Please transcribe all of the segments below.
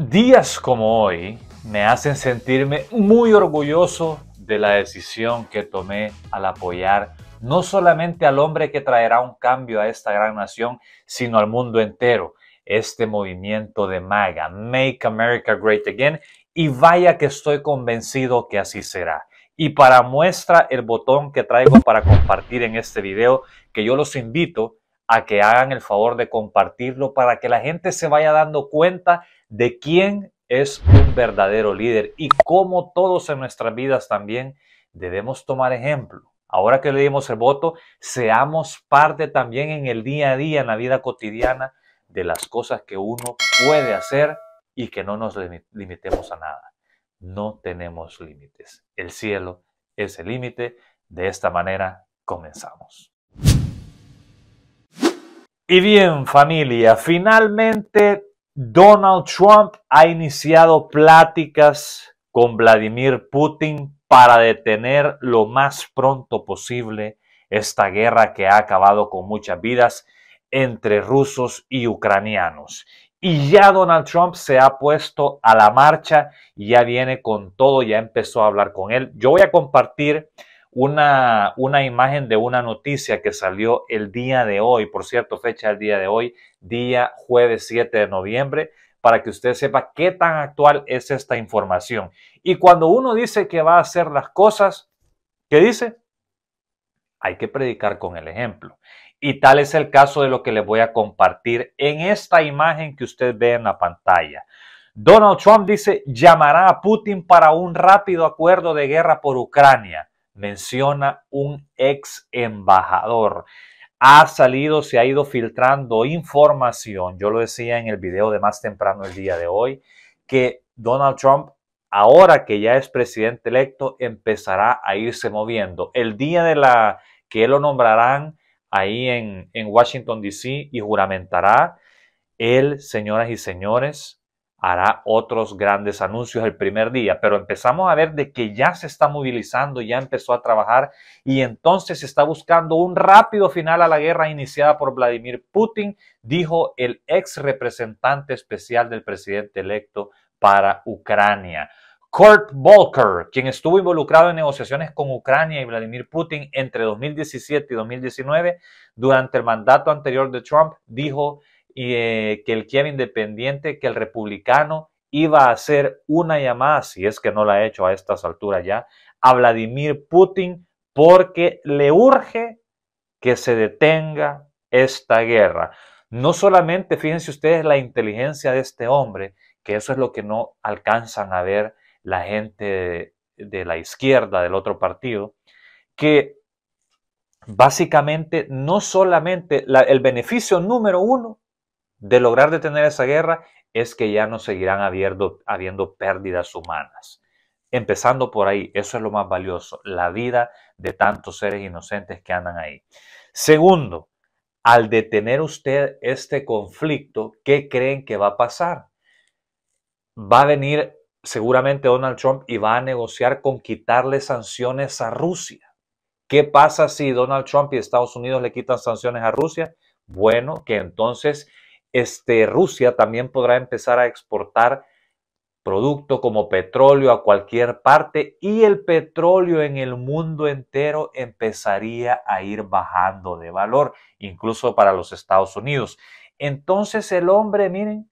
Días como hoy me hacen sentirme muy orgulloso de la decisión que tomé al apoyar no solamente al hombre que traerá un cambio a esta gran nación, sino al mundo entero, este movimiento de MAGA, Make America Great Again, y vaya que estoy convencido que así será. Y para muestra el botón que traigo para compartir en este video, que yo los invito a que hagan el favor de compartirlo para que la gente se vaya dando cuenta de quién es un verdadero líder y cómo todos en nuestras vidas también debemos tomar ejemplo. Ahora que le dimos el voto, seamos parte también en el día a día, en la vida cotidiana, de las cosas que uno puede hacer y que no nos limitemos a nada. No tenemos límites. El cielo es el límite. De esta manera comenzamos. Y bien familia, finalmente Donald Trump ha iniciado pláticas con Vladimir Putin para detener lo más pronto posible esta guerra que ha acabado con muchas vidas entre rusos y ucranianos. Y ya Donald Trump se ha puesto a la marcha y ya viene con todo, ya empezó a hablar con él. Yo voy a compartir una, una imagen de una noticia que salió el día de hoy, por cierto, fecha del día de hoy, día jueves 7 de noviembre, para que usted sepa qué tan actual es esta información. Y cuando uno dice que va a hacer las cosas, ¿qué dice? Hay que predicar con el ejemplo. Y tal es el caso de lo que les voy a compartir en esta imagen que usted ve en la pantalla. Donald Trump dice, llamará a Putin para un rápido acuerdo de guerra por Ucrania menciona un ex embajador. Ha salido, se ha ido filtrando información, yo lo decía en el video de más temprano el día de hoy, que Donald Trump, ahora que ya es presidente electo, empezará a irse moviendo. El día de la que lo nombrarán ahí en, en Washington, D.C. y juramentará, él, señoras y señores, hará otros grandes anuncios el primer día, pero empezamos a ver de que ya se está movilizando, ya empezó a trabajar y entonces se está buscando un rápido final a la guerra iniciada por Vladimir Putin, dijo el ex representante especial del presidente electo para Ucrania. Kurt Volker, quien estuvo involucrado en negociaciones con Ucrania y Vladimir Putin entre 2017 y 2019 durante el mandato anterior de Trump, dijo y, eh, que el Kiev independiente, que el republicano iba a hacer una llamada, si es que no la ha hecho a estas alturas ya, a Vladimir Putin porque le urge que se detenga esta guerra. No solamente, fíjense ustedes, la inteligencia de este hombre, que eso es lo que no alcanzan a ver la gente de, la izquierda del otro partido, que básicamente no solamente el beneficio número uno de lograr detener esa guerra es que ya no seguirán habiendo, pérdidas humanas. Empezando por ahí, eso es lo más valioso, la vida de tantos seres inocentes que andan ahí. Segundo, al detener usted este conflicto, ¿qué creen que va a pasar? Va a venir seguramente Donald Trump y va a negociar con quitarle sanciones a Rusia. ¿Qué pasa si Donald Trump y Estados Unidos le quitan sanciones a Rusia? Bueno, que entonces este, Rusia también podrá empezar a exportar producto como petróleo a cualquier parte y el petróleo en el mundo entero empezaría a ir bajando de valor, incluso para los Estados Unidos. Entonces el hombre, miren,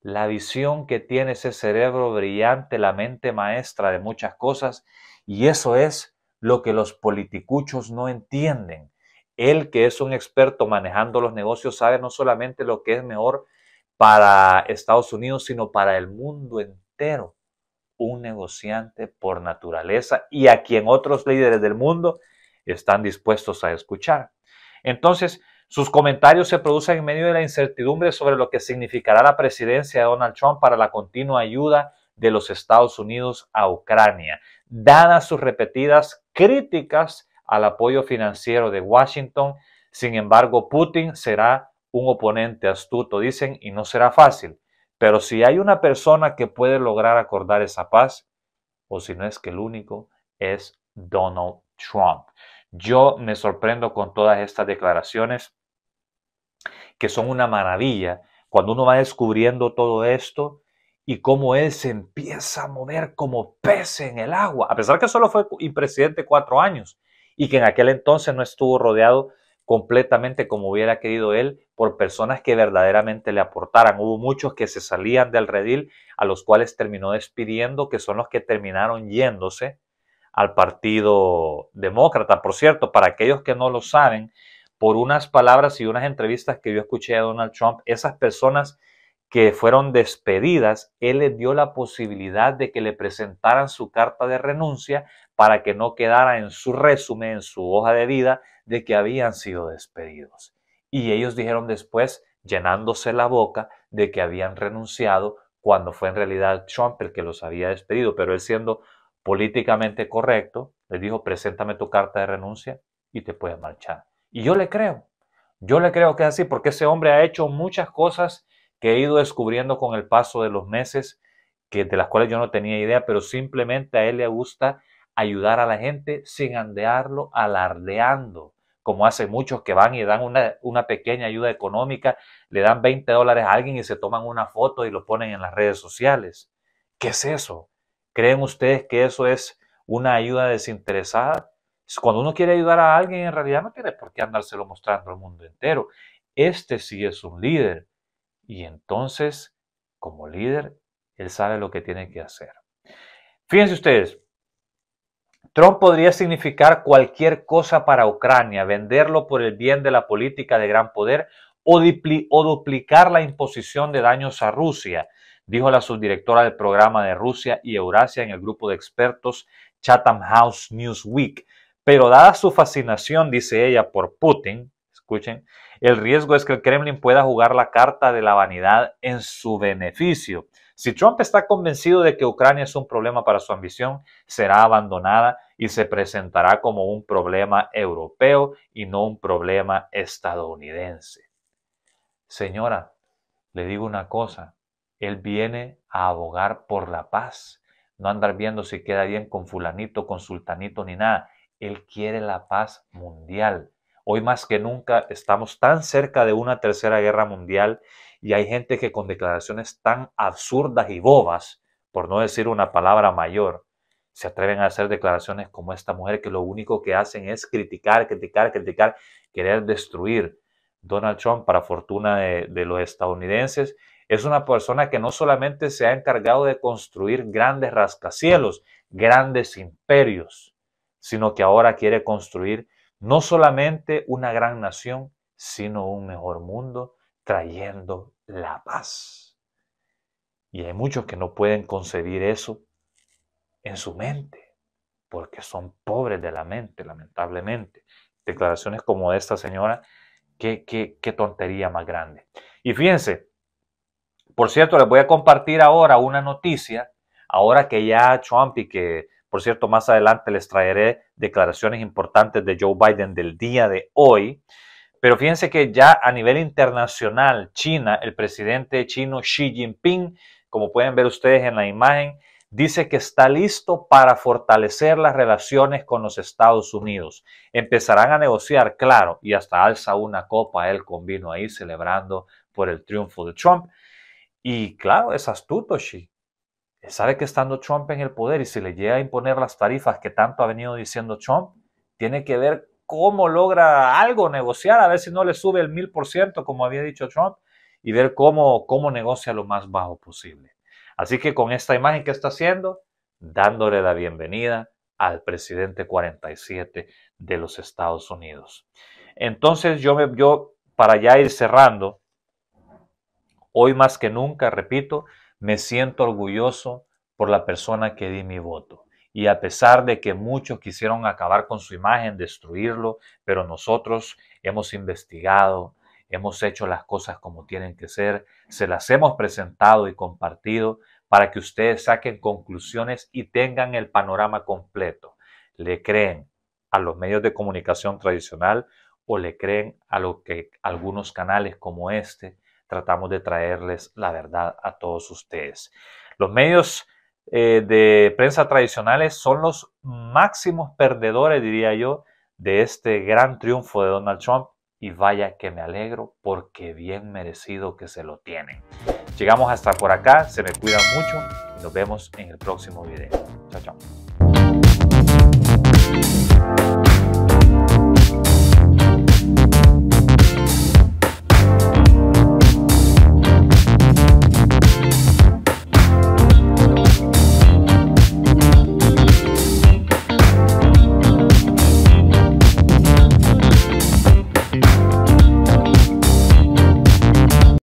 la visión que tiene ese cerebro brillante, la mente maestra de muchas cosas, y eso es lo que los politicuchos no entienden. Él que es un experto manejando los negocios sabe no solamente lo que es mejor para Estados Unidos, sino para el mundo entero. Un negociante por naturaleza y a quien otros líderes del mundo están dispuestos a escuchar. Entonces, sus comentarios se producen en medio de la incertidumbre sobre lo que significará la presidencia de Donald Trump para la continua ayuda de los Estados Unidos a Ucrania, dadas sus repetidas críticas al apoyo financiero de Washington. Sin embargo, Putin será un oponente astuto, dicen, y no será fácil. Pero si hay una persona que puede lograr acordar esa paz, o si no es que el único, es Donald Trump. Yo me sorprendo con todas estas declaraciones que son una maravilla cuando uno va descubriendo todo esto y cómo él se empieza a mover como pez en el agua, a pesar que solo fue presidente cuatro años, y que en aquel entonces no estuvo rodeado completamente como hubiera querido él por personas que verdaderamente le aportaran. Hubo muchos que se salían del redil, a los cuales terminó despidiendo, que son los que terminaron yéndose al Partido Demócrata. Por cierto, para aquellos que no lo saben, por unas palabras y unas entrevistas que yo escuché a Donald Trump, esas personas que fueron despedidas, él les dio la posibilidad de que le presentaran su carta de renuncia para que no quedara en su resumen, en su hoja de vida, de que habían sido despedidos. Y ellos dijeron después, llenándose la boca, de que habían renunciado cuando fue en realidad Trump el que los había despedido, pero él siendo políticamente correcto, les dijo, preséntame tu carta de renuncia y te puedes marchar. Y yo le creo, yo le creo que es así, porque ese hombre ha hecho muchas cosas he ido descubriendo con el paso de los meses, que, de las cuales yo no tenía idea, pero simplemente a él le gusta ayudar a la gente sin andearlo, alardeando, como hacen muchos que van y dan una, una pequeña ayuda económica, le dan 20 dólares a alguien y se toman una foto y lo ponen en las redes sociales. ¿Qué es eso? ¿Creen ustedes que eso es una ayuda desinteresada? Cuando uno quiere ayudar a alguien, en realidad no tiene por qué andárselo mostrando al mundo entero. Este sí es un líder y entonces, como líder, él sabe lo que tiene que hacer. Fíjense ustedes, Trump podría significar cualquier cosa para Ucrania, venderlo por el bien de la política de gran poder o, duplicar la imposición de daños a Rusia, dijo la subdirectora del programa de Rusia y Eurasia en el grupo de expertos Chatham House Newsweek. Pero dada su fascinación, dice ella, por Putin, escuchen, el riesgo es que el Kremlin pueda jugar la carta de la vanidad en su beneficio. Si Trump está convencido de que Ucrania es un problema para su ambición, será abandonada y se presentará como un problema europeo y no un problema estadounidense. Señora, le digo una cosa, él viene a abogar por la paz, no andar viendo si queda bien con fulanito, con sultanito ni nada. Él quiere la paz mundial. Hoy más que nunca estamos tan cerca de una tercera guerra mundial y hay gente que con declaraciones tan absurdas y bobas, por no decir una palabra mayor, se atreven a hacer declaraciones como esta mujer que lo único que hacen es criticar, criticar, criticar, querer destruir. Donald Trump, para fortuna de, de los estadounidenses, es una persona que no solamente se ha encargado de construir grandes rascacielos, grandes imperios, sino que ahora quiere construir no solamente una gran nación, sino un mejor mundo, trayendo la paz. Y hay muchos que no pueden concebir eso en su mente, porque son pobres de la mente, lamentablemente. Declaraciones como esta señora, qué, qué, qué tontería más grande. Y fíjense, por cierto, les voy a compartir ahora una noticia, ahora que ya Trump y que por cierto, más adelante les traeré declaraciones importantes de Joe Biden del día de hoy. Pero fíjense que ya a nivel internacional, China, el presidente chino Xi Jinping, como pueden ver ustedes en la imagen, dice que está listo para fortalecer las relaciones con los Estados Unidos. Empezarán a negociar, claro, y hasta alza una copa él con vino ahí celebrando por el triunfo de Trump. Y claro, es astuto Xi sabe que estando Trump en el poder y si le llega a imponer las tarifas que tanto ha venido diciendo Trump, tiene que ver cómo logra algo negociar, a ver si no le sube el mil por ciento, como había dicho Trump, y ver cómo, cómo negocia lo más bajo posible. Así que con esta imagen que está haciendo, dándole la bienvenida al presidente 47 de los Estados Unidos. Entonces yo, me, yo para ya ir cerrando, hoy más que nunca, repito, me siento orgulloso por la persona que di mi voto. Y a pesar de que muchos quisieron acabar con su imagen, destruirlo, pero nosotros hemos investigado, hemos hecho las cosas como tienen que ser, se las hemos presentado y compartido para que ustedes saquen conclusiones y tengan el panorama completo. ¿Le creen a los medios de comunicación tradicional o le creen a lo que algunos canales como este tratamos de traerles la verdad a todos ustedes. Los medios eh, de prensa tradicionales son los máximos perdedores, diría yo, de este gran triunfo de Donald Trump. Y vaya que me alegro porque bien merecido que se lo tiene. Llegamos hasta por acá, se me cuidan mucho y nos vemos en el próximo video. Chao, chao.